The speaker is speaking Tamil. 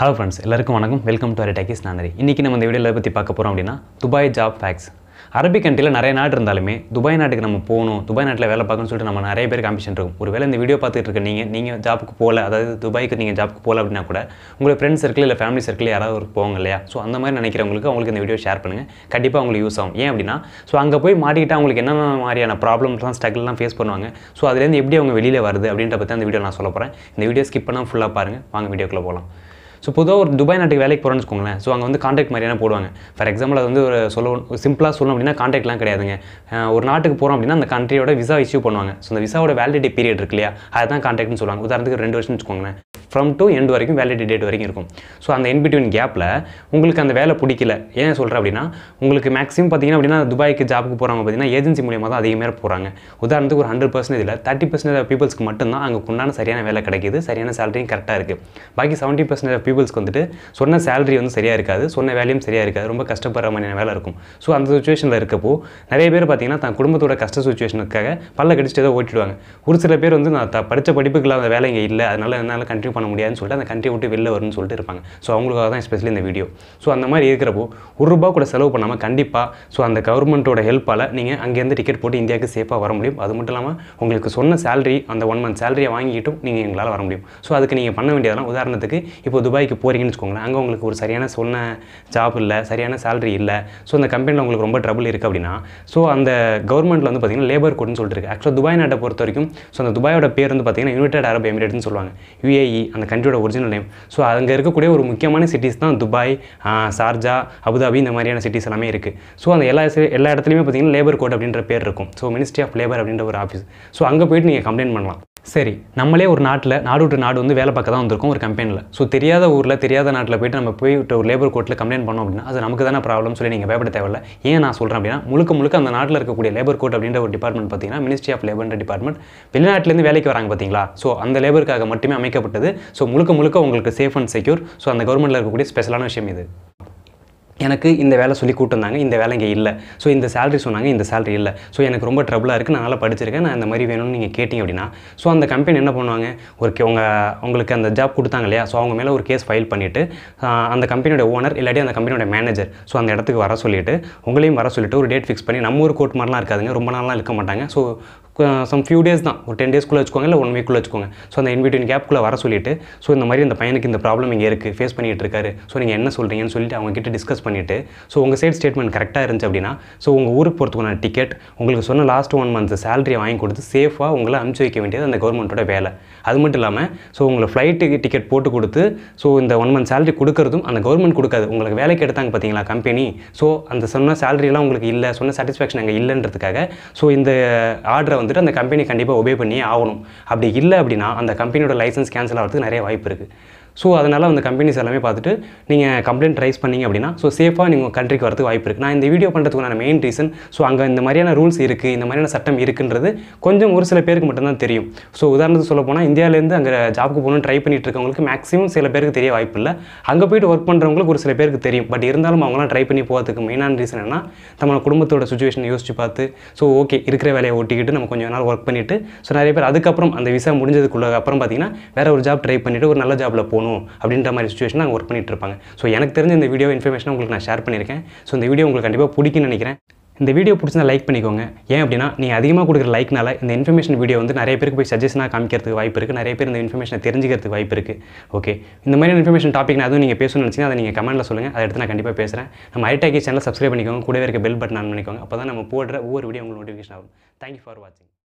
ஹலோ ஃப்ரெண்ட்ஸ் எல்லாருக்கும் வணக்கம் வெல்கம் டு டேக்கிஸ் நாந்தரி இன்றைக்கி நம்ம இந்த வீடியோவில் பற்றி பார்க்க போகிறோம் அப்படின்னா துபாய் ஜாப் ஃபேக்ஸ் அரபிக் கண்ட்ரியில் நிறைய நாடு இருந்தாலுமே துபாய் நாட்டுக்கு நம்ம போகணும் துபாய் நாட்டில் வேலை பார்க்கணும்னு சொல்லிட்டு நம்ம நிறைய பேர் ஆம்பிஷன் இருக்கும் ஒரு வேலை இந்த வீடியோ பார்த்துட்டு இருக்க நீங்கள் நீங்கள் ஜாப்புக்கு போகல அதாவது துபாய்க்கு நீங்கள் ஜாப்புக்கு போகல அப்படின்னா கூட உங்களோட ஃப்ரெண்ட்ஸ் சர்க்கிள் இல்லை ஃபேமிலி சர்க்கிள் யாராவது ஒரு போவாங்க இல்லையா ஸோ அந்த மாதிரி நினைக்கிறவங்களுக்கு அவங்களுக்கு இந்த வீடியோ ஷேர் பண்ணுங்கள் கண்டிப்பாக அவங்களுக்கு யூஸ் ஆகும் ஏன் அப்படின்னா ஸோ அங்கே போய் மாட்டிக்கிட்டால் அவங்களுக்கு என்னென்ன மாதிரியான ப்ராப்ளம்ஸ்லாம் ஸ்ட்ரகிள்லாம் ஃபேஸ் பண்ணுவாங்க ஸோ அதுலேருந்து எப்படி அவங்க வெளியில் வருது அப்படின்ற பற்றி அந்த வீடியோ நான் சொல்ல போகிறேன் இந்த வீடியோ ஸ்கிப் பண்ணால் ஃபுல்லாக பாருங்கள் வாங்க வீடியோக்குள்ளே போகலாம் ஸோ பொதுவாக ஒரு துபாய் நாட்டுக்கு வேலைக்கு போகிறேன்னு வச்சுக்கோங்களேன் ஸோ அங்கே வந்து கான்ட்ராக்ட் மாதிரியான போடுவாங்க ஃபார் எக்ஸாம்பிள் அது வந்து ஒரு சொல்ல சிம்பிளாக சொல்லணும் அப்படின்னா கான்ட்ராக்ட்லாம் கிடையாதுங்க ஒரு நாட்டுக்கு போகிறோம் அப்படின்னா அந்த கண்ட்ரியோட விசா இஷ்யூ பண்ணுவாங்க ஸோ அந்த விசாவோட வேலிடிட்டி பீரியட் இருக்கு இல்லையா அதுதான் கான்ட்ராக்ட்னு சொல்லுவாங்க உதாரணத்துக்கு ரெண்டு வருஷம் வச்சுக்கோங்களேன் ஃப்ரம் டு எண்ட் வரைக்கும் வேலிட்டி டேட் வரைக்கும் இருக்கும் ஸோ அந்த இன்பிட்வீன் கேப்பில் உங்களுக்கு அந்த வேலை பிடிக்கல ஏன் சொல்கிறேன் அப்படின்னா உங்களுக்கு மேக்ஸிமம் பார்த்தீங்கன்னா அப்படின்னா துபாய்க்கு ஜாப்புக்கு போகிறவங்க பார்த்தீங்கன்னா ஏஜென்சி மூலியமாக தான் அதிகமாக போகிறாங்க உதாரணத்துக்கு ஒரு ஹண்ட்ரட் பர்சன்டேஜ் இல்லை தேர்ட்டி பர்சன்டேஜ் பீப்புள்ஸ்க்கு மட்டும்தான் அங்கே உண்டான சரியான வேலை கிடைக்கிது சரியான சேலரியும் கரெக்டாக இருக்குது பாக்கி செவன்ட்டி பர்சன்டேஜ் ஆஃப் பீப்புள்ஸ்க்கு வந்துட்டு சொன்ன சேலரி வந்து சரியாக இருக்காது சொன்ன வேலையும் சரியாக இருக்காது ரொம்ப கஷ்டப்படுற மாதிரியான வேலை இருக்கும் ஸோ அந்த சுச்சுவேஷனில் இருக்கப்போ நிறைய பேர் பார்த்தீங்கன்னா தன் குடும்பத்தோட கஷ்ட சுச்சுவேஷனுக்காக பல்ல கடிச்சிட்டு ஏதோ ஓட்டிடுவாங்க ஒரு சில பேர் வந்து நான் படித்த படிப்புக்கு இல்லாத வேலை இங்கே இல்லை அதனால் என்னால் கண்டினியூ பண்ண முடியாதுன்னு சொல்லிட்டு அந்த கண்ட்ரி விட்டு வெளில வரும்னு சொல்லிட்டு இருப்பாங்க ஸோ அவங்களுக்காக தான் ஸ்பெஷலி இந்த வீடியோ ஸோ அந்த மாதிரி இருக்கிறப்போ ஒரு ரூபா கூட செலவு பண்ணாமல் கண்டிப்பாக ஸோ அந்த கவர்மெண்ட்டோட ஹெல்ப்பால் நீங்கள் அங்கேருந்து டிக்கெட் போட்டு இந்தியாவுக்கு சேஃபாக வர முடியும் அது மட்டும் இல்லாமல் உங்களுக்கு சொன்ன சேலரி அந்த ஒன் மந்த் சேலரியை வாங்கிட்டும் நீங்கள் எங்களால் வர முடியும் ஸோ அதுக்கு நீங்கள் பண்ண வேண்டியதெல்லாம் உதாரணத்துக்கு இப்போ துபாய்க்கு போகிறீங்கன்னு வச்சுக்கோங்களேன் அங்கே உங்களுக்கு ஒரு சரியான சொன்ன ஜாப் இல்லை சரியான சேலரி இல்லை ஸோ அந்த கம்பெனியில் உங்களுக்கு ரொம்ப ட்ரபிள் இருக்குது அப்படின்னா ஸோ அந்த கவர்மெண்ட்டில் வந்து பார்த்தீங்கன்னா லேபர் கோட்னு சொல்லிட்டு இருக்குது ஆக்சுவலாக துபாய் நாட்டை பொறுத்த வரைக்கும் ஸோ அந்த துபாயோட பேர் வந்து பார்த்திங்கன்னா யுனைடட் அரப் எமிரேட்னு சொல்லுவாங்க யூஏஇ அந்த கண்ட்ரியோட ஒரிஜினல் நேம் ஸோ அங்கே இருக்கக்கூடிய ஒரு முக்கியமான சிட்டிஸ் தான் துபாய் சார்ஜா அபுதாபி இந்த மாதிரியான சிட்டிஸ் எல்லாமே இருக்குது ஸோ அந்த எல்லா எல்லா இடத்துலையுமே பார்த்தீங்கன்னா லேபர் கோட் அப்படின்ற பேர் இருக்கும் ஸோ மினிஸ்ட்ரி ஆஃப் லேபர் அப்படின்ற ஒரு ஆஃபீஸ் ஸோ அங்கே போயிட்டு நீங்கள் கம்ப்ளைண்ட் பண்ணலாம் சரி நம்மளே ஒரு நாட்டில் நாடு விட்டு நாடு வந்து வேலை பார்க்க தான் வந்திருக்கும் ஒரு கம்பெனியில் ஸோ தெரியாத ஊரில் தெரியாத நாட்டில் போய்ட்டு நம்ம போயிட்டு ஒரு லேபர் கோர்ட்டில் கம்ப்ளைண்ட் பண்ணோம் அப்படின்னா அது நமக்கு தானே ப்ராப்ளம் சொல்லி நீங்கள் பயப்பட தேவையில்லை ஏன் நான் சொல்கிறேன் அப்படின்னா முழுக்க முழுக்க அந்த நாட்டில் இருக்கக்கூடிய லேபர் கோர்ட் அப்படின்ற ஒரு டிபார்ட்மெண்ட் பார்த்தீங்கன்னா மினிஸ்ட்ரி ஆஃப் லேபர்ன்ற டிபார்ட்மெண்ட் வெளிநாட்டிலேருந்து வேலைக்கு வராங்க பார்த்தீங்களா ஸோ அந்த லேபருக்காக மட்டுமே அமைக்கப்பட்டது ஸோ முழுக்க முழுக்க உங்களுக்கு சேஃப் அண்ட் செக்யூர் ஸோ அந்த கவர்மெண்ட்டில் இருக்கக்கூடிய ஸ்பெஷலான விஷயம் இது எனக்கு இந்த வேலை சொல்லி கூட்டிருந்தாங்க இந்த வேலை இங்கே இல்லை ஸோ இந்த சேலரி சொன்னாங்க இந்த சேலரி இல்லை ஸோ எனக்கு ரொம்ப ட்ரபுளாக இருக்குது நான் நல்லா படிச்சிருக்கேன் நான் இந்த மாதிரி வேணும்னு நீங்கள் கேட்டிங்க அப்படின்னா ஸோ அந்த கம்பெனி என்ன பண்ணுவாங்க ஒரு உங்கள் உங்களுக்கு அந்த ஜாப் கொடுத்தாங்க இல்லையா ஸோ அவங்க மேலே ஒரு கேஸ் ஃபைல் பண்ணிவிட்டு அந்த கம்பெனியோட ஓனர் இல்லாட்டி அந்த கம்பெனியோட மேனேஜர் ஸோ அந்த இடத்துக்கு வர சொல்லிவிட்டு உங்களையும் வர சொல்லிவிட்டு ஒரு டேட் ஃபிக்ஸ் பண்ணி நம்ம ஒரு கோர்ட் மாதிரிலாம் இருக்காதுங்க ரொம்ப நாளாக இருக்க மாட்டாங்க ஸோ சம் ஃபியூ டேஸ் தான் ஒரு டென் டேஸ்க்குள்ளே வச்சுக்கோங்க இல்லை ஒன் வீக்குள்ளே வச்சுக்கோங்க ஸோ அந்த இன்பிட்வீன் கேப்புக்குள்ளே வர சொல்லிட்டு ஸோ இந்த மாதிரி இந்த பையனுக்கு இந்த ப்ராப்ளம் இங்கே இருக்குது ஃபேஸ் பண்ணிகிட்டு இருக்காரு ஸோ நீங்கள் என்ன சொல்கிறீங்கன்னு சொல்லிட்டு கிட்ட டிஸ்கஸ் பண்ணிவிட்டு ஸோ உங்கள் சைட் ஸ்டேட்மெண்ட் கரெக்டாக இருந்துச்சு அப்படின்னா ஸோ உங்கள் ஊருக்கு போகிறதுக்கான டிக்கெட் உங்களுக்கு சொன்ன லாஸ்ட் ஒன் மந்த் சேலரியை வாங்கி கொடுத்து சேஃபாக உங்களை அனுப்பிச்சி வைக்க வேண்டியது அந்த கவர்மெண்ட்டோட வேலை அது மட்டும் இல்லாமல் ஸோ உங்களை ஃப்ளைட்டு டிக்கெட் போட்டு கொடுத்து ஸோ இந்த ஒன் மந்த் சேலரி கொடுக்குறதும் அந்த கவர்மெண்ட் கொடுக்காது உங்களுக்கு வேலைக்கு எடுத்தாங்க பார்த்தீங்களா கம்பெனி ஸோ அந்த சொன்ன சேலரியெல்லாம் உங்களுக்கு இல்லை சொன்ன சாட்டிஸ்ஃபேக்ஷன் அங்கே இல்லைன்றதுக்காக ஸோ இந்த ஆர்டரை வந்து வந்துட்டு அந்த கம்பெனி கண்டிப்பாக ஒபே பண்ணியே ஆகணும் அப்படி இல்லை அப்படின்னா அந்த கம்பெனியோட லைசன்ஸ் கேன்சல் ஆகிறதுக்கு நிறைய வாய்ப்பு இருக்குது ஸோ அதனால் அந்த கம்பெனிஸ் எல்லாமே பார்த்துட்டு நீங்கள் கம்ப்ளைண்ட் ரைஸ் பண்ணிங்க அப்படின்னா ஸோ சேஃபாக நீங்கள் கண்ட்ரிக்கு வரதுக்கு வாய்ப்பு இருக்குது நான் இந்த வீடியோ பண்ணுறதுக்கான மெயின் ரீசன் ஸோ அங்கே இந்த மாதிரியான ரூல்ஸ் இருக்குது இந்த மாதிரியான சட்டம் இருக்குன்றது கொஞ்சம் ஒரு சில பேருக்கு மட்டும்தான் தெரியும் ஸோ உதாரணத்துக்கு சொல்ல போனால் இந்தியாவிலேருந்து அங்கே ஜாப்க்கு போகணுன்னு ட்ரை பண்ணிட்டு இருக்கவங்களுக்கு மேக்ஸிமம் சில பேருக்கு தெரிய வாய்ப்பு இல்லை அங்கே போயிட்டு ஒர்க் பண்ணுறவங்களுக்கு ஒரு சில பேருக்கு தெரியும் பட் இருந்தாலும் அவங்களாம் ட்ரை பண்ணி போகிறதுக்கு மெயினான ரீசன் என்ன நம்ம குடும்பத்தோட சுச்சுவேஷனை யோசிச்சு பார்த்து ஸோ ஓகே இருக்கிற வேலையை ஓட்டிக்கிட்டு நம்ம கொஞ்சம் நாள் ஒர்க் பண்ணிவிட்டு ஸோ நிறைய பேர் அதுக்கப்புறம் அந்த விசா முடிஞ்சதுக்குள்ள அப்புறம் பார்த்திங்கன்னா வேறு ஒரு ஜாப் ட்ரை பண்ணிவிட்டு ஒரு நல்ல ஜாப்பில் போகணும் பண்ணணும் அப்படின்ற மாதிரி சுச்சுவேஷன் அங்கே ஒர்க் பண்ணிட்டு இருப்பாங்க ஸோ எனக்கு தெரிஞ்ச இந்த வீடியோ இன்ஃபர்மேஷன் உங்களுக்கு நான் ஷேர் பண்ணியிருக்கேன் ஸோ இந்த வீடியோ உங்களுக்கு கண்டிப்பாக பிடிக்கும்னு நினைக்கிறேன் இந்த வீடியோ பிடிச்சிருந்தா லைக் பண்ணிக்கோங்க ஏன் அப்படின்னா நீங்கள் அதிகமாக கொடுக்குற லைக்னால இந்த இன்ஃபர்மேஷன் வீடியோ வந்து நிறைய பேருக்கு போய் சஜஷனாக காமிக்கிறதுக்கு வாய்ப்பு இருக்குது நிறைய பேர் இந்த இன்ஃபர்மேஷனை தெரிஞ்சுக்கிறதுக்கு வாய்ப்பு இருக்குது ஓகே இந்த மாதிரியான இன்ஃபர்மேஷன் டாபிக் அதுவும் நீங்கள் பேசணும்னு நினச்சிங்கன்னா அதை நீங்கள் கமெண்ட்டில் சொல்லுங்கள் அதை எடுத்து நான் கண்டிப்பாக பேசுகிறேன் நம்ம ஐடாக்கி சேனல் சப்ஸ்கிரைப் பண்ணிக்கோங்க கூடவே இருக்க பெல் பட்டன் ஆன் பண்ணிக்கோங்க அப்போ தான் நம்ம போடுற ஒவ்வொரு வீடியோ உங்களுக்கு நோட்டிஃபிகேஷன் ஆகும் தேங்க்யூ ஃபார் வாட்சிங்